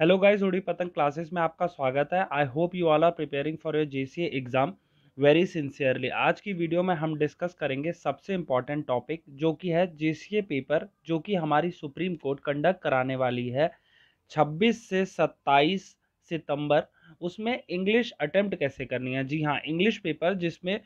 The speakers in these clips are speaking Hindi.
हेलो गाइस उड़ी पतंग क्लासेस में आपका स्वागत है I hope you all are preparing for your JCA exam very sincerely आज की वीडियो में हम डिस्कस करेंगे सबसे इम्पॉर्टेंट टॉपिक जो कि है जेसीए पेपर जो कि हमारी सुप्रीम कोर्ट कंडक्ट कराने वाली है 26 से 27 सितंबर उसमें इंग्लिश अटेम्प्ट कैसे करनी है जी हाँ इंग्लिश पेपर जिसमें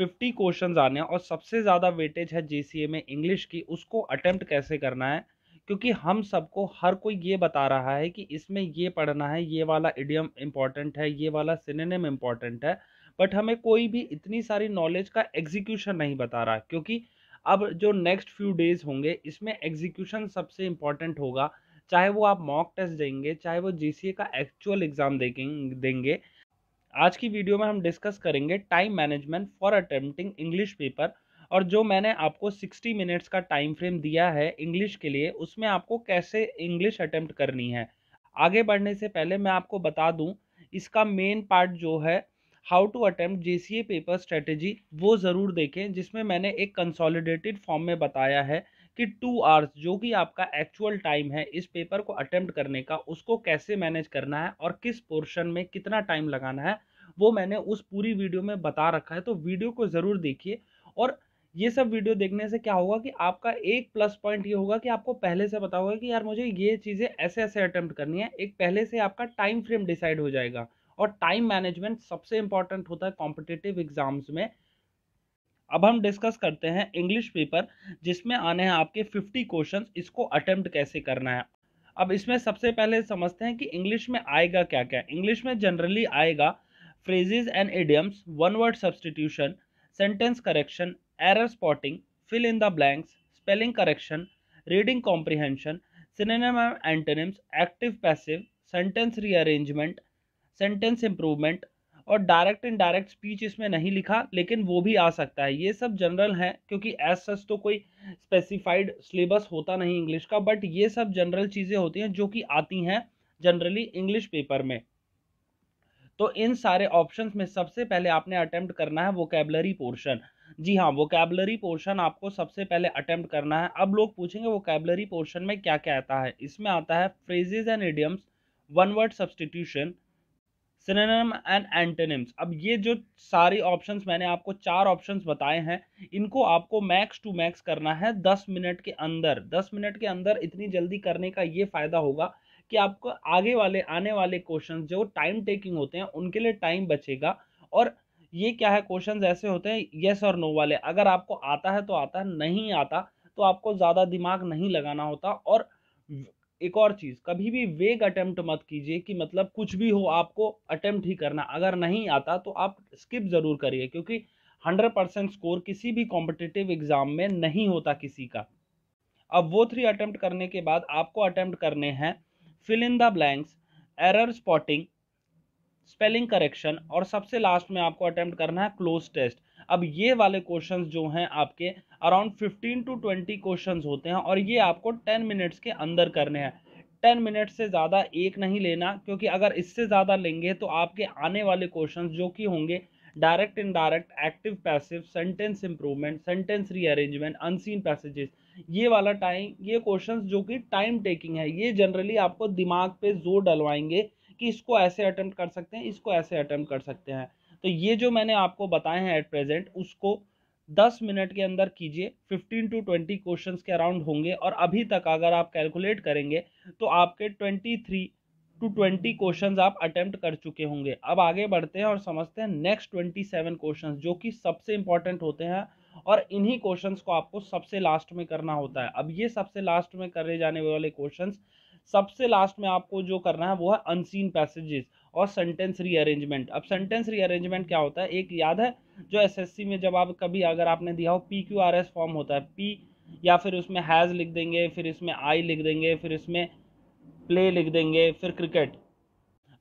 50 क्वेश्चंस आने हैं और सबसे ज़्यादा वेटेज है जेसीए में इंग्लिश की उसको अटैम्प्ट कैसे करना है क्योंकि हम सबको हर कोई ये बता रहा है कि इसमें ये पढ़ना है ये वाला इडियम इम्पॉर्टेंट है ये वाला सिनेम इम्पॉर्टेंट है बट हमें कोई भी इतनी सारी नॉलेज का एग्जीक्यूशन नहीं बता रहा क्योंकि अब जो नेक्स्ट फ्यू डेज़ होंगे इसमें एग्जीक्यूशन सबसे इम्पॉर्टेंट होगा चाहे वो आप मॉक टेस्ट देंगे चाहे वो जी का एक्चुअल एग्ज़ाम देंगे आज की वीडियो में हम डिस्कस करेंगे time management for attempting English paper और जो मैंने आपको 60 मिनट्स का टाइम फ्रेम दिया है इंग्लिश के लिए उसमें आपको कैसे इंग्लिश अटैम्प्ट करनी है आगे बढ़ने से पहले मैं आपको बता दूं इसका मेन पार्ट जो है how to attempt J paper strategy वो ज़रूर देखें जिसमें मैंने एक कंसोलिडेटेड फॉर्म में बताया है कि टू आवर्स जो कि आपका एक्चुअल टाइम है इस पेपर को अटैम्प्ट करने का उसको कैसे मैनेज करना है और किस पोर्शन में कितना टाइम लगाना है वो मैंने उस पूरी वीडियो में बता रखा है तो वीडियो को ज़रूर देखिए और ये सब वीडियो देखने से क्या होगा कि आपका एक प्लस पॉइंट ये होगा कि आपको पहले से पता होगा कि यार मुझे ये चीज़ें ऐसे ऐसे अटैम्प्ट करनी है एक पहले से आपका टाइम फ्रेम डिसाइड हो जाएगा और टाइम मैनेजमेंट सबसे इंपॉर्टेंट होता है कॉम्पिटेटिव एग्जाम्स में अब हम डिस्कस करते हैं इंग्लिश पेपर जिसमें आने हैं आपके 50 क्वेश्चन इसको अटेम्प्ट कैसे करना है अब इसमें सबसे पहले समझते हैं कि इंग्लिश में आएगा क्या क्या इंग्लिश में जनरली आएगा phrases and idioms one word substitution sentence correction error spotting, fill in the blanks, spelling correction, reading comprehension, synonym and antonyms, active passive, sentence rearrangement, sentence improvement और डायरेक्ट इन डायरेक्ट स्पीच इसमें नहीं लिखा लेकिन वो भी आ सकता है ये सब जनरल है क्योंकि एज सच तो कोई स्पेसिफाइड सिलेबस होता नहीं इंग्लिश का बट ये सब जनरल चीज़ें होती हैं जो कि आती हैं जनरली इंग्लिश पेपर में तो इन सारे ऑप्शंस में सबसे पहले आपने अटेम्प्ट करना है वो कैबलरी पोर्शन जी हाँ वोकेबलरी पोर्शन आपको सबसे पहले अटेम्प्ट करना है अब लोग पूछेंगे वोकेबलरी पोर्शन में क्या क्या आता है इसमें आता है phrases and idioms one word substitution synonyms and antonyms अब ये जो सारी ऑप्शंस मैंने आपको चार ऑप्शंस बताए हैं इनको आपको मैक्स टू मैक्स करना है दस मिनट के अंदर दस मिनट के अंदर इतनी जल्दी करने का ये फ़ायदा होगा कि आपको आगे वाले आने वाले क्वेश्चन जो टाइम टेकिंग होते हैं उनके लिए टाइम बचेगा और ये क्या है क्वेश्चंस ऐसे होते हैं येस और नो वाले अगर आपको आता है तो आता है नहीं आता तो आपको ज़्यादा दिमाग नहीं लगाना होता और एक और चीज़ कभी भी वेग अटैम्प्ट मत कीजिए कि मतलब कुछ भी हो आपको अटैम्प्ट ही करना अगर नहीं आता तो आप स्किप ज़रूर करिए क्योंकि हंड्रेड परसेंट स्कोर किसी भी कॉम्पिटिटिव एग्ज़ाम में नहीं होता किसी का अब वो थ्री अटैम्प्ट करने के बाद आपको अटैम्प्ट करने हैं fill in the blanks error spotting spelling correction और सबसे लास्ट में आपको अटेम्प्ट करना है क्लोज टेस्ट अब ये वाले क्वेश्चंस जो हैं आपके अराउंड 15 टू 20 क्वेश्चंस होते हैं और ये आपको 10 मिनट्स के अंदर करने हैं 10 मिनट से ज़्यादा एक नहीं लेना क्योंकि अगर इससे ज़्यादा लेंगे तो आपके आने वाले क्वेश्चन जो कि होंगे direct indirect active passive sentence improvement sentence rearrangement unseen passages ये वाला टाइम ये क्वेश्चंस जो कि टाइम टेकिंग है ये जनरली आपको दिमाग पे जोर डलवाएंगे कि इसको ऐसे अटैम्प्ट कर सकते हैं इसको ऐसे अटैम्प्ट कर सकते हैं तो ये जो मैंने आपको बताए हैं एट प्रेजेंट उसको दस मिनट के अंदर कीजिए फिफ्टीन टू ट्वेंटी क्वेश्चन के अराउंड होंगे और अभी तक अगर आप कैलकुलेट करेंगे तो आपके twenty three to twenty question आप अटैम्प्ट कर चुके होंगे अब आगे बढ़ते हैं और समझते हैं नेक्स्ट ट्वेंटी सेवन क्वेश्चन जो कि सबसे इंपॉर्टेंट होते हैं और इन्हीं क्वेश्चन को आपको सबसे लास्ट में करना होता है अब ये सबसे लास्ट में करे जाने वाले क्वेश्चन सबसे लास्ट में आपको जो करना है वो है अनसीन पैसेजेस और सेंटेंस रीअरेंजमेंट अब सेंटेंस रीअरेंजमेंट क्या होता है एक याद है जो एसएससी में जब आप कभी अगर आपने दिया हो P Q R S form होता है पी या फिर उसमें हैज़ लिख देंगे फिर इसमें आई लिख देंगे फिर इसमें प्ले लिख देंगे फिर क्रिकेट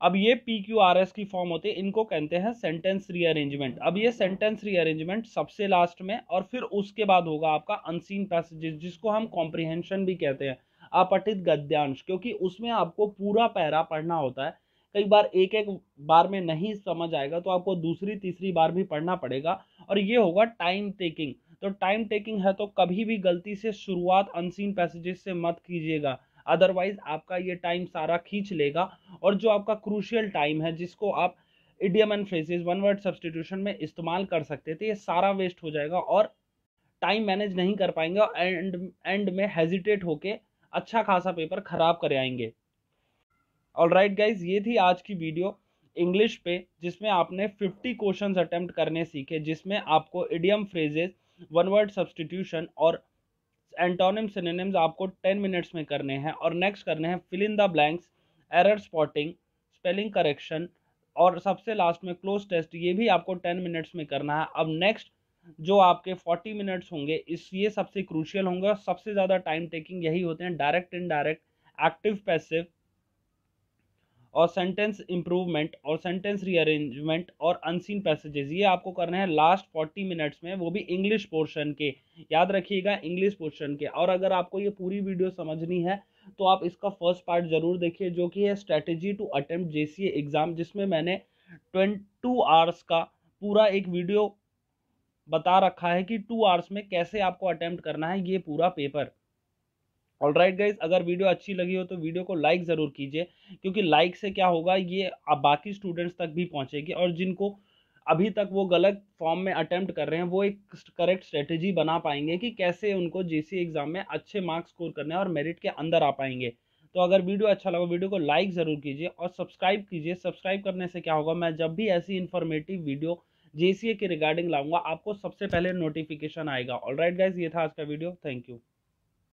अब ये पी क्यू आर एस की फॉर्म होती है इनको कहते हैं सेंटेंस रीअरेंजमेंट अब ये सेंटेंस रीअरेंजमेंट सबसे लास्ट में और फिर उसके बाद होगा आपका अनसीन पैसेजेस जिसको हम कॉम्प्रिहेंशन भी कहते हैं अपठित गद्यांश क्योंकि उसमें आपको पूरा पैरा पढ़ना होता है कई बार एक एक बार में नहीं समझ आएगा तो आपको दूसरी तीसरी बार भी पढ़ना पड़ेगा और ये होगा टाइम टेकिंग तो टाइम टेकिंग है तो कभी भी गलती से शुरुआत अनसीन पैसेजेस से मत कीजिएगा अदरवाइज आपका ये टाइम सारा खींच लेगा और जो आपका क्रूशियल टाइम है जिसको आप idiom and phrases one word substitution में इस्तेमाल कर सकते थे ये सारा वेस्ट हो जाएगा और टाइम मैनेज नहीं कर पाएंगे और एंड एंड में हेजिटेट होकर अच्छा खासा पेपर खराब कर आएंगे और राइट गाइज ये थी आज की वीडियो इंग्लिश पे जिसमें आपने 50 क्वेश्चन अटेम्प्ट करने सीखे जिसमें आपको idiom phrases one word substitution और एंटोनिम सिनेनिम्स आपको 10 मिनट्स में करने हैं और नेक्स्ट करने हैं fill in the blanks error spotting spelling correction और सबसे लास्ट में क्लोज टेस्ट ये भी आपको 10 मिनट्स में करना है अब नेक्स्ट जो आपके 40 मिनट्स होंगे इस ये सबसे क्रूशियल होंगे और सबसे ज़्यादा टाइम टेकिंग यही होते हैं डायरेक्ट इनडायरेक्ट एक्टिव पैसिव और सेंटेंस इम्प्रूवमेंट और सेंटेंस रीअरेंजमेंट और अनसीन पैसेजेस ये आपको करना है लास्ट फोर्टी मिनट्स में वो भी इंग्लिश पोर्शन के याद रखिएगा इंग्लिश पोर्शन के और अगर आपको ये पूरी वीडियो समझनी है तो आप इसका फर्स्ट पार्ट ज़रूर देखिए जो कि है strategy to attempt J exam जिसमें मैंने ट्वेंट टू आवर्स का पूरा एक वीडियो बता रखा है कि टू आवर्स में कैसे आपको अटैम्प्ट करना है ये पूरा पेपर ऑल राइट गाइज अगर वीडियो अच्छी लगी हो तो वीडियो को लाइक ज़रूर कीजिए क्योंकि लाइक से क्या होगा ये आप बाकी स्टूडेंट्स तक भी पहुँचेगी और जिनको अभी तक वो गलत फॉर्म में अटैम्प्ट कर रहे हैं वो एक करेक्ट स्ट्रेटेजी बना पाएंगे कि कैसे उनको जेसी एग्ज़ाम e में अच्छे मार्क्स स्कोर करने और मेरिट के अंदर आ पाएंगे तो अगर वीडियो अच्छा लगा वीडियो को लाइक ज़रूर कीजिए और सब्सक्राइब कीजिए सब्सक्राइब करने से क्या होगा मैं जब भी ऐसी इन्फॉर्मेटिव वीडियो जेसीए के रिगार्डिंग लाऊंगा आपको सबसे पहले नोटिफिकेशन आएगा ऑल राइट गाइज ये था आज का वीडियो थैंक यू